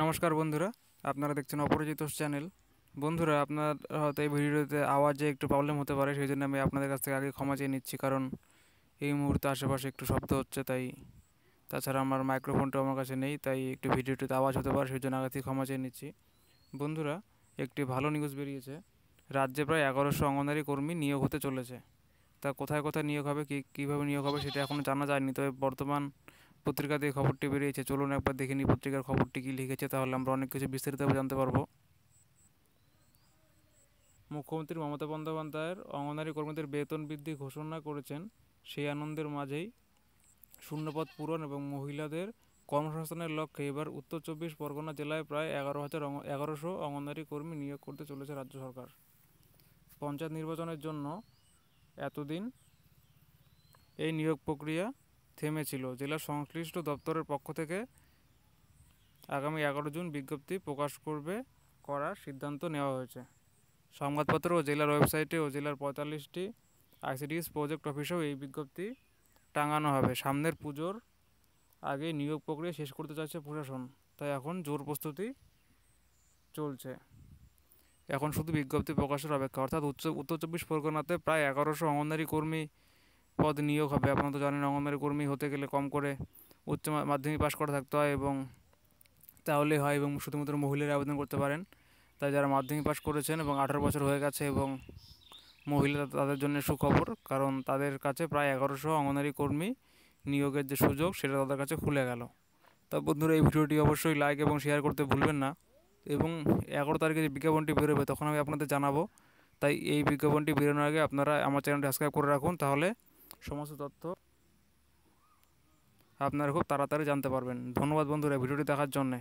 নমস্কার বন্ধুরা আপনারা দেখছেন অপরিচিত চ্যানেল বন্ধুরা আপনার হয়তো এই ভিডিওতে আওয়াজে একটু প্রবলেম হতে পারে সেই জন্য আমি আপনাদের কাছ থেকে আগে ক্ষমা চেয়ে নিচ্ছি কারণ এই মুহূর্তে আশেপাশে একটু শব্দ হচ্ছে তাই তাছাড়া আমার মাইক্রোফোনটা আমার কাছে নেই তাই একটু ভিডিওটিতে আওয়াজ হতে পারে সেই জন্য আগে থেকে ক্ষমা চেয়ে নিচ্ছি বন্ধুরা একটি ভালো নিউজ বেরিয়েছে রাজ্যে প্রায় এগারোশো অঙ্গনারী কর্মী নিয়োগ হতে চলেছে তা কোথায় কোথায় নিয়োগ হবে কী কীভাবে নিয়োগ হবে সেটা এখনও জানা যায়নি তবে বর্তমান পত্রিকাতে খবরটি বেরিয়েছে চলুন একবার দেখে নিই পত্রিকার খবরটি কী লিখেছে তাহলে আমরা অনেক কিছু বিস্তারিতভাবে জানতে পারব মুখ্যমন্ত্রী মমতা বন্দ্যোপাধ্যায়ের অঙ্গনারী কর্মীদের বেতন বৃদ্ধি ঘোষণা করেছেন সেই আনন্দের মাঝেই শূন্যপদ পূরণ এবং মহিলাদের কর্মসংস্থানের লক্ষ্যে এবার উত্তর চব্বিশ পরগনা জেলায় প্রায় এগারো হাজার এগারোশো অঙ্গনারী কর্মী নিয়োগ করতে চলেছে রাজ্য সরকার পঞ্চায়েত নির্বাচনের জন্য এতদিন এই নিয়োগ প্রক্রিয়া থেমেছিল জেলা সংশ্লিষ্ট দপ্তরের পক্ষ থেকে আগামী এগারো জুন বিজ্ঞপ্তি প্রকাশ করবে করার সিদ্ধান্ত নেওয়া হয়েছে সংবাদপত্র ও জেলার ওয়েবসাইটে ও জেলার পঁয়তাল্লিশটি আইসিডিএস প্রজেক্ট অফিসেও এই বিজ্ঞপ্তি টাঙানো হবে সামনের পুজোর আগে নিয়োগ প্রক্রিয়া শেষ করতে চাইছে প্রশাসন তাই এখন জোর প্রস্তুতি চলছে এখন শুধু বিজ্ঞপ্তি প্রকাশের অপেক্ষা অর্থাৎ উচ্চ উত্তর চব্বিশ পরগনাতে প্রায় এগারোশো অঙ্গনারী কর্মী পদ নিয়োগ হবে আপনারা তো জানেন অঙ্গনের কর্মী হতে গেলে কম করে উচ্চ মাধ্যমিক পাশ করা থাকতে হয় এবং তাহলে হয় এবং শুধুমাত্র মহিলারা আবেদন করতে পারেন তাই যারা মাধ্যমিক পাশ করেছেন এবং আঠারো বছর হয়ে গেছে এবং মহিলা তাদের জন্য সুখবর কারণ তাদের কাছে প্রায় এগারোশো অঙ্গনারী কর্মী নিয়োগের যে সুযোগ সেটা তাদের কাছে খুলে গেল তা বন্ধুরা এই ভিডিওটি অবশ্যই লাইক এবং শেয়ার করতে ভুলবেন না এবং এগারো তারিখে যে বিজ্ঞাপনটি বেরোবে তখন আমি আপনাদের জানাবো তাই এই বিজ্ঞাপনটি বেরোনোর আগে আপনারা আমার চ্যানেলটি সাবস্ক্রাইব করে রাখুন তাহলে সমস্ত তথ্য আপনারা খুব তাড়াতাড়ি জানতে পারবেন ধন্যবাদ বন্ধুরা ভিডিওটি দেখার জন্যে